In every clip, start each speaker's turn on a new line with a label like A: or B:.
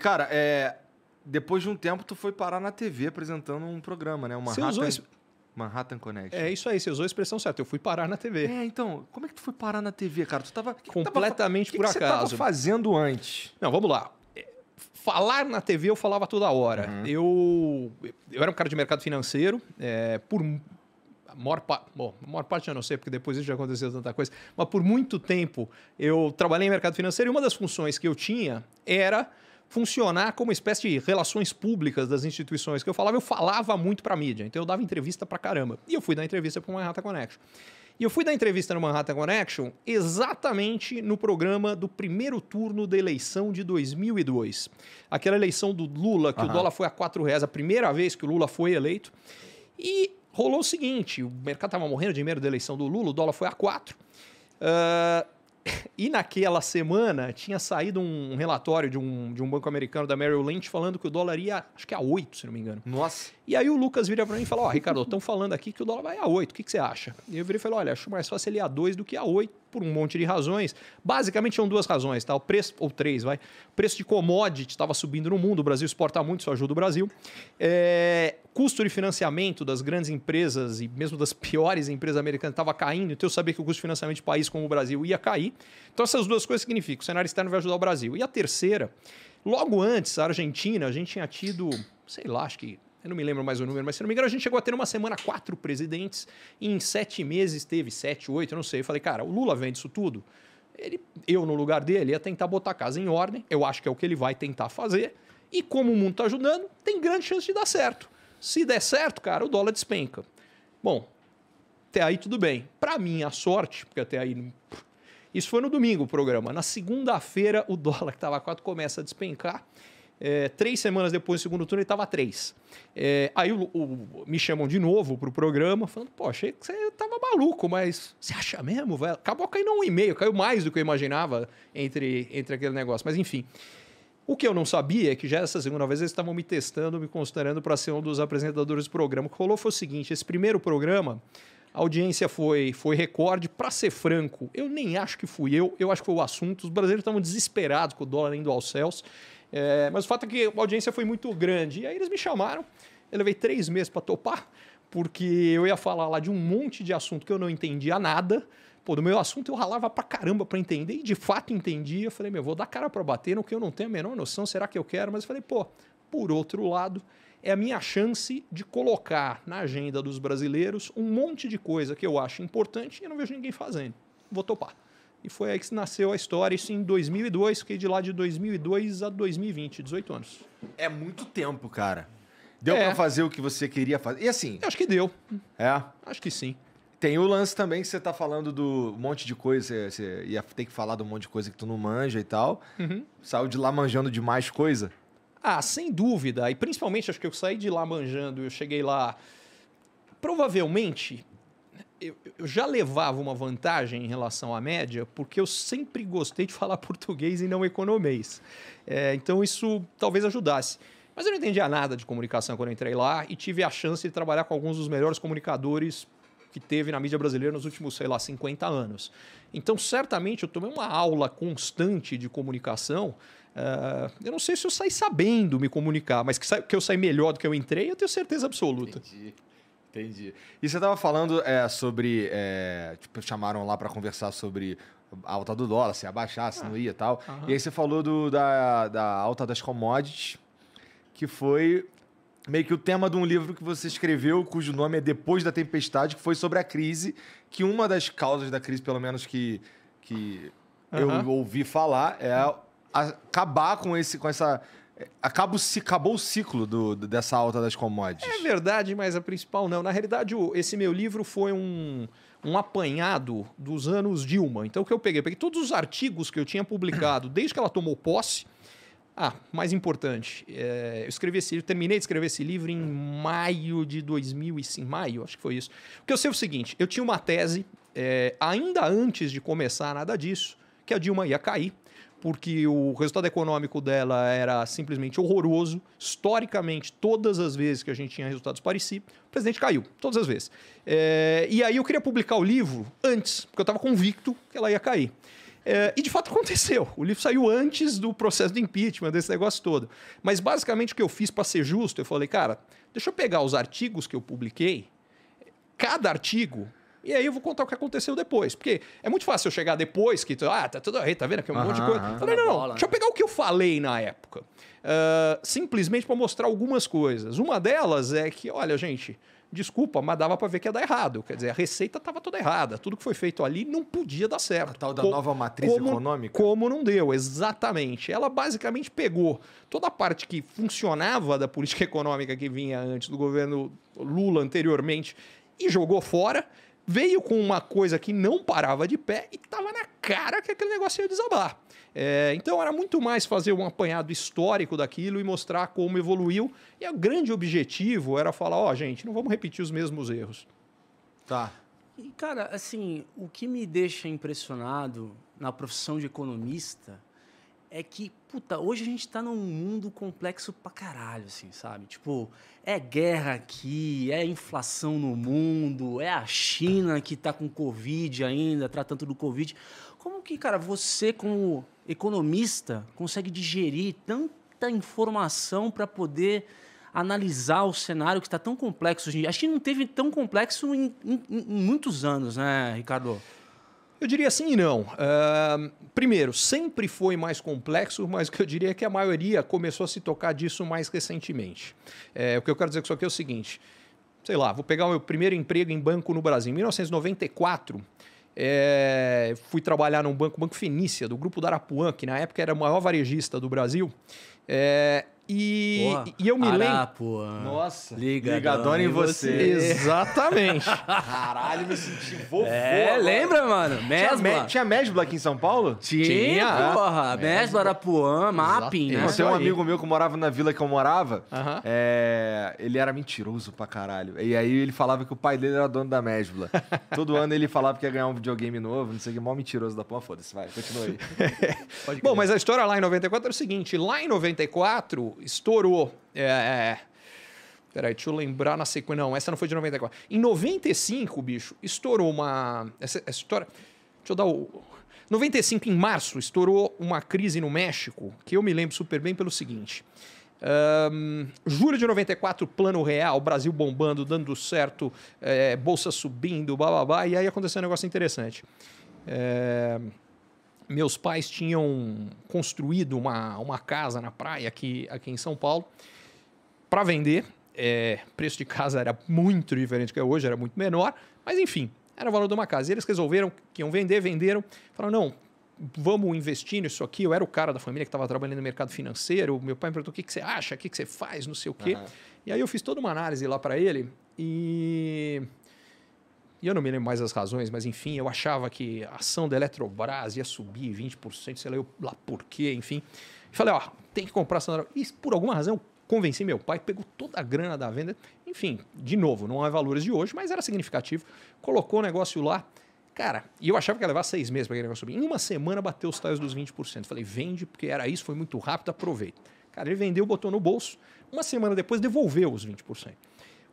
A: Cara, é, depois de um tempo, tu foi parar na TV apresentando um programa, né? Uma Manhattan... Usou...
B: Manhattan Connection. É isso aí, você usou a expressão certa. Eu fui parar na TV. É, então, como é que tu foi parar na TV, cara? Tu tava. Que Completamente que tava... por que acaso. O que você tava fazendo antes? Não, vamos lá. É, falar na TV eu falava toda hora. Uhum. Eu, eu era um cara de mercado financeiro, é, por a maior, pa... Bom, a maior parte eu não sei, porque depois isso já aconteceu tanta coisa, mas por muito tempo eu trabalhei em mercado financeiro e uma das funções que eu tinha era funcionar como uma espécie de relações públicas das instituições que eu falava, eu falava muito para mídia, então eu dava entrevista para caramba. E eu fui dar entrevista para o Manhattan Connection. E eu fui dar entrevista no Manhattan Connection exatamente no programa do primeiro turno da eleição de 2002. Aquela eleição do Lula, que uhum. o dólar foi a quatro reais, a primeira vez que o Lula foi eleito. E rolou o seguinte, o mercado estava morrendo de medo da eleição do Lula, o dólar foi a quatro Uh, e naquela semana tinha saído um relatório de um, de um banco americano da Merrill Lynch falando que o dólar ia, acho que a 8, se não me engano. Nossa. E aí o Lucas vira para mim e fala: Ó, oh, Ricardo, estão falando aqui que o dólar vai a 8, o que, que você acha? E eu virei e falei: Olha, acho mais fácil ele ir a 2 do que a 8 por um monte de razões. Basicamente, são duas razões, tá? O preço, ou três, vai. O preço de commodity estava subindo no mundo, o Brasil exporta muito, isso ajuda o Brasil. É, custo de financiamento das grandes empresas e mesmo das piores empresas americanas estava caindo, então eu sabia que o custo de financiamento de país como o Brasil ia cair. Então, essas duas coisas significam o cenário externo vai ajudar o Brasil. E a terceira, logo antes, a Argentina, a gente tinha tido, sei lá, acho que eu não me lembro mais o número, mas se não me engano, a gente chegou a ter uma semana quatro presidentes e em sete meses teve sete, oito, eu não sei. Eu falei, cara, o Lula vende isso tudo. Ele, eu, no lugar dele, ia tentar botar a casa em ordem. Eu acho que é o que ele vai tentar fazer. E como o mundo está ajudando, tem grande chance de dar certo. Se der certo, cara, o dólar despenca. Bom, até aí tudo bem. Para mim, a sorte, porque até aí. Isso foi no domingo o programa. Na segunda-feira, o dólar que estava quatro começa a despencar. É, três semanas depois do segundo turno, ele estava três. É, aí o, o, me chamam de novo para o programa, falando: Pô, achei que você estava maluco, mas você acha mesmo? velho Acabou caindo um e-mail, caiu mais do que eu imaginava entre, entre aquele negócio. Mas enfim. O que eu não sabia é que já essa segunda vez eles estavam me testando, me considerando para ser um dos apresentadores do programa. O que rolou foi o seguinte: esse primeiro programa, a audiência foi, foi recorde. Para ser franco, eu nem acho que fui eu, eu acho que foi o assunto. Os brasileiros estavam desesperados com o dólar indo aos céus. É, mas o fato é que a audiência foi muito grande. E aí eles me chamaram, eu levei três meses para topar, porque eu ia falar lá de um monte de assunto que eu não entendia nada. Pô, do meu assunto eu ralava pra caramba pra entender, e de fato entendia. Eu falei, meu, vou dar cara pra bater no que eu não tenho a menor noção, será que eu quero? Mas eu falei, pô, por outro lado, é a minha chance de colocar na agenda dos brasileiros um monte de coisa que eu acho importante e eu não vejo ninguém fazendo. Vou topar. E foi aí que nasceu a história, isso em 2002, fiquei de lá de 2002 a 2020, 18 anos. É muito tempo, cara. Deu é. para fazer o que você queria fazer? E assim... Eu acho que
A: deu. É? Acho que sim. Tem o lance também que você tá falando do monte de coisa, você ia ter que falar do monte de coisa que tu não manja e tal. Uhum. Saiu de lá manjando de mais coisa?
B: Ah, sem dúvida. E principalmente, acho que eu saí de lá manjando, eu cheguei lá... Provavelmente, eu, eu, já levava uma vantagem em relação à média, porque eu sempre gostei de falar português e não economês. É, então isso talvez ajudasse. Mas eu não entendia nada de comunicação quando entrei lá e tive a chance de trabalhar com alguns dos melhores comunicadores que teve na mídia brasileira nos últimos, sei lá, 50 anos. Então, certamente, eu tomei uma aula constante de comunicação. Uh, eu não sei se eu saí sabendo me comunicar, mas que, sa que eu saí melhor do que eu entrei, eu tenho certeza absoluta. Entendi.
A: Entendi. E você estava falando é, sobre. É, tipo, chamaram lá para conversar sobre a alta do dólar, se abaixar, se ah, não ia e tal. Uhum. E aí você falou do, da, da alta das commodities, que foi meio que o tema de um livro que você escreveu, cujo nome é Depois da Tempestade, que foi sobre a crise, que uma das causas da crise, pelo menos que, que uhum. eu ouvi falar, é acabar com, esse, com essa
B: Acaba, acabou o ciclo do, dessa alta das commodities. É verdade, mas a principal não. Na realidade, esse meu livro foi um, um apanhado dos anos Dilma. Então, o que eu peguei? peguei todos os artigos que eu tinha publicado desde que ela tomou posse. Ah, mais importante, é, eu escrevi esse, eu terminei de escrever esse livro em maio de 2005, maio, acho que foi isso. Porque eu sei é o seguinte, eu tinha uma tese, é, ainda antes de começar nada disso, que a Dilma ia cair porque o resultado econômico dela era simplesmente horroroso. Historicamente, todas as vezes que a gente tinha resultados parecidos, o presidente caiu, todas as vezes. É, e aí eu queria publicar o livro antes, porque eu estava convicto que ela ia cair. É, e de fato aconteceu. O livro saiu antes do processo de impeachment, desse negócio todo. Mas basicamente o que eu fiz para ser justo, eu falei, cara, deixa eu pegar os artigos que eu publiquei. Cada artigo e aí eu vou contar o que aconteceu depois. Porque é muito fácil eu chegar depois que, ah, tá tudo aí, tá vendo aqui um monte de coisa. Uhum. Falei, não, não, deixa eu né? pegar o que eu falei na época. Uh, simplesmente para mostrar algumas coisas. Uma delas é que, olha, gente, desculpa, mas dava para ver que ia dar errado. Quer dizer, a receita estava toda errada. Tudo que foi feito ali não podia dar certo. A tal da Co nova matriz como, econômica? Como não deu, exatamente. Ela basicamente pegou toda a parte que funcionava da política econômica que vinha antes do governo Lula anteriormente e jogou fora veio com uma coisa que não parava de pé e estava na cara que aquele negócio ia desabar. É, então era muito mais fazer um apanhado histórico daquilo e mostrar como evoluiu. E o grande objetivo era falar, ó, oh, gente, não vamos repetir os mesmos erros. Tá. E, cara, assim, o que me deixa impressionado na profissão de economista é que, puta, hoje a gente tá num mundo complexo pra caralho, assim, sabe? Tipo, é guerra aqui, é inflação no mundo, é a China que tá com Covid ainda, tá tratando do Covid. Como que, cara, você, como economista, consegue digerir tanta informação para poder analisar o cenário que está tão complexo hoje em dia? Acho que não teve tão complexo em, em, em muitos anos, né, Ricardo? Eu diria sim e não. Uh, primeiro, sempre foi mais complexo, mas o que eu diria é que a maioria começou a se tocar disso mais recentemente. É, o que eu quero dizer com isso aqui é o seguinte: sei lá, vou pegar o meu primeiro emprego em banco no Brasil, em 1994. É, eh, fui trabalhar num banco, Banco Fenícia, do Grupo Arapuã, que na época era o maior varejista do Brasil. É, e, e eu me lembro. Nossa. Ligadona, em você. você. Exatamente.
A: Caralho, me senti vovô. É, mano. lembra, mano? Mesbla. Tinha, Mesbla aqui em São Paulo? Tinha, tinha é. porra. Mesbla, Arapuã, Mapping, né? Tem é um amigo meu que morava na vila que eu morava. Uh -huh. é, ele era mentiroso pra caralho. E aí ele falava que o pai dele era dono da Mesbla. Todo ano ele falava que ia ganhar um videogame novo, não sei o que. Mó mentiroso da porra. Foda-se, vai. Continua aí.
B: Bom, mas a história lá em 94 era o seguinte. Lá em 94 estourou. É, é, é, Peraí, deixa eu lembrar na sequência. Não, essa não foi de 94. Em 95, bicho, estourou uma. Essa, essa história. Deixa eu dar o. 95, em março, estourou uma crise no México, que eu me lembro super bem pelo seguinte. Um, julho de 94, plano real, Brasil bombando, dando certo, é, bolsa subindo, blá, E aí aconteceu um negócio interessante. É meus pais tinham construído uma, uma casa na praia aqui, aqui em São Paulo para vender. É, preço de casa era muito diferente que é hoje, era muito menor, mas enfim, era o valor de uma casa. E eles resolveram que iam vender, venderam, falaram: não, vamos investir nisso aqui. Eu era o cara da família que estava trabalhando no mercado financeiro. Meu pai me perguntou: o que, que você acha, o que, que você faz, não sei o quê. Uhum. E aí eu fiz toda uma análise lá para ele e e eu não me lembro mais as razões, mas enfim, eu achava que a ação da Eletrobras ia subir 20%, sei lá, eu, lá por quê, enfim. falei, ó, tem que comprar ação da E por alguma razão, convenci meu pai, pegou toda a grana da venda. Enfim, de novo, não é valores de hoje, mas era significativo. Colocou o negócio lá. Cara, e eu achava que ia levar seis meses para aquele negócio subir. Em uma semana bateu os tais dos 20%. Falei, vende, porque era isso, foi muito rápido, aproveita. Cara, ele vendeu, botou no bolso. Uma semana depois devolveu os 20%.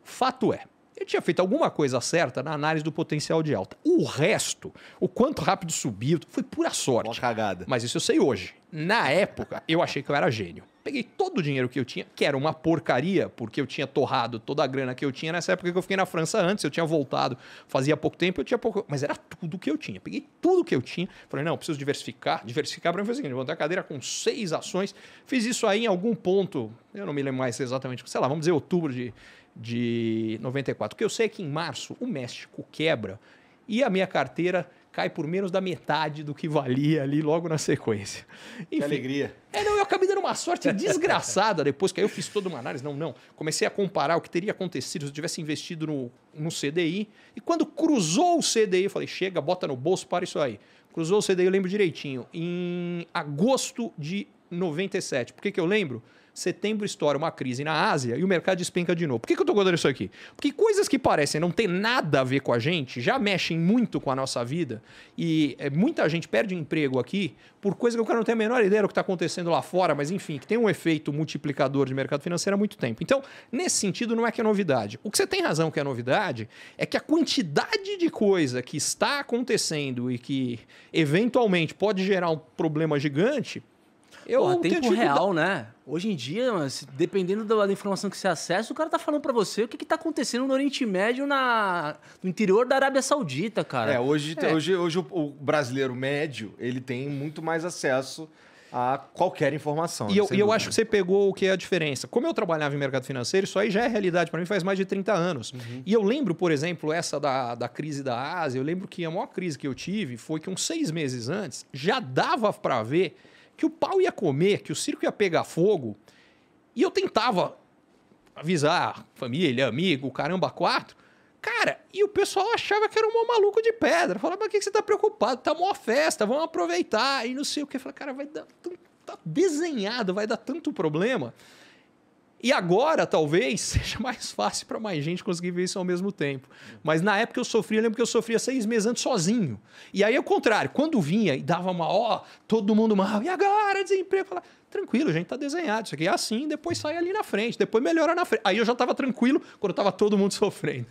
B: Fato é, ele tinha feito alguma coisa certa na análise do potencial de alta. O resto, o quanto rápido subiu, foi pura sorte. Uma cagada. Mas isso eu sei hoje. Na época, eu achei que eu era gênio. Peguei todo o dinheiro que eu tinha, que era uma porcaria, porque eu tinha torrado toda a grana que eu tinha nessa época que eu fiquei na França antes, eu tinha voltado, fazia pouco tempo, eu tinha pouco, mas era tudo que eu tinha. Peguei tudo que eu tinha, falei, não, preciso diversificar. Diversificar para mim foi o seguinte, eu montei a cadeira com seis ações, fiz isso aí em algum ponto, eu não me lembro mais exatamente, sei lá, vamos dizer outubro de, de 94. O que eu sei é que em março o México quebra e a minha carteira cai por menos da metade do que valia ali logo na sequência. Enfim, que alegria. É, não, eu acabei dando uma sorte desgraçada depois que aí eu fiz toda uma análise. Não, não. Comecei a comparar o que teria acontecido se eu tivesse investido no, no CDI. E quando cruzou o CDI, eu falei, chega, bota no bolso, para isso aí. Cruzou o CDI, eu lembro direitinho, em agosto de 97. Por que, que eu lembro? setembro estoura uma crise na Ásia e o mercado despenca de novo. Por que, que eu estou guardando isso aqui? Porque coisas que parecem não ter nada a ver com a gente já mexem muito com a nossa vida e é, muita gente perde emprego aqui por coisa que o cara não tem a menor ideia do que está acontecendo lá fora, mas enfim, que tem um efeito multiplicador de mercado financeiro há muito tempo. Então, nesse sentido, não é que é novidade. O que você tem razão que é novidade é que a quantidade de coisa que está acontecendo e que eventualmente pode gerar um problema gigante
A: eu, Porra, tempo real, da...
B: né? Hoje em dia, mas, dependendo da, informação que você acessa, o cara tá falando para você o que, que tá acontecendo no Oriente Médio, na, no interior da Arábia Saudita, cara. É, hoje, é. hoje,
A: hoje o, o brasileiro médio, ele tem muito mais acesso a qualquer informação. E eu, eu acho que
B: você pegou o que é a diferença. Como eu trabalhava em mercado financeiro, isso aí já é realidade para mim faz mais de 30 anos. Uhum. E eu lembro, por exemplo, essa da, da crise da Ásia, eu lembro que a maior crise que eu tive foi que uns seis meses antes já dava para ver que o pau ia comer, que o circo ia pegar fogo. E eu tentava avisar família, amigo, caramba, quatro. Cara, e o pessoal achava que era um maluco de pedra. Falava, mas o que você tá preocupado? Tá uma festa, vamos aproveitar. E não sei o que. Falava, cara, vai dar. Tá desenhado, vai dar tanto problema. E agora, talvez, seja mais fácil para mais gente conseguir ver isso ao mesmo tempo. Mas na época eu sofria, eu lembro que eu sofria seis meses antes sozinho. E aí, o contrário, quando vinha e dava uma, ó, todo mundo mal, e agora, desemprego? tranquilo, a gente tá desenhado, isso aqui é assim, depois sai ali na frente, depois melhora na frente. Aí eu já estava tranquilo quando estava todo mundo sofrendo.